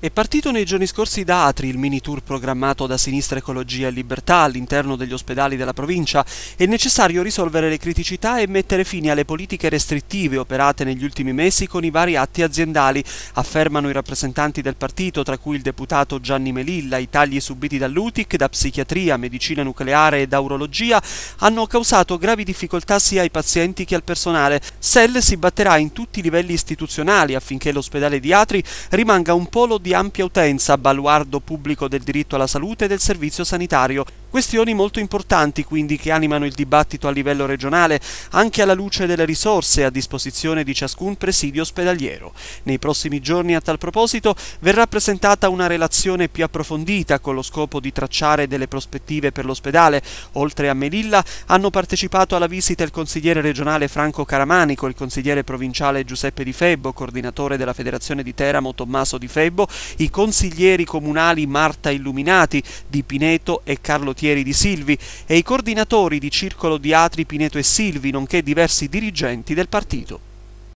È partito nei giorni scorsi da Atri il mini tour programmato da Sinistra Ecologia e Libertà all'interno degli ospedali della provincia. È necessario risolvere le criticità e mettere fine alle politiche restrittive operate negli ultimi mesi con i vari atti aziendali, affermano i rappresentanti del partito, tra cui il deputato Gianni Melilla. I tagli subiti dall'UTIC, da psichiatria, medicina nucleare ed urologia hanno causato gravi difficoltà sia ai pazienti che al personale. SEL si batterà in tutti i livelli istituzionali affinché l'ospedale di Atri rimanga un polo di di ampia utenza, baluardo pubblico del diritto alla salute e del servizio sanitario, Questioni molto importanti quindi che animano il dibattito a livello regionale, anche alla luce delle risorse a disposizione di ciascun presidio ospedaliero. Nei prossimi giorni a tal proposito verrà presentata una relazione più approfondita con lo scopo di tracciare delle prospettive per l'ospedale. Oltre a Melilla hanno partecipato alla visita il consigliere regionale Franco Caramanico, il consigliere provinciale Giuseppe Di Febbo, coordinatore della Federazione di Teramo Tommaso Di Febbo, i consiglieri comunali Marta Illuminati di Pineto e Carlo Salottieri di Silvi e i coordinatori di Circolo di Atri Pineto e Silvi, nonché diversi dirigenti del partito.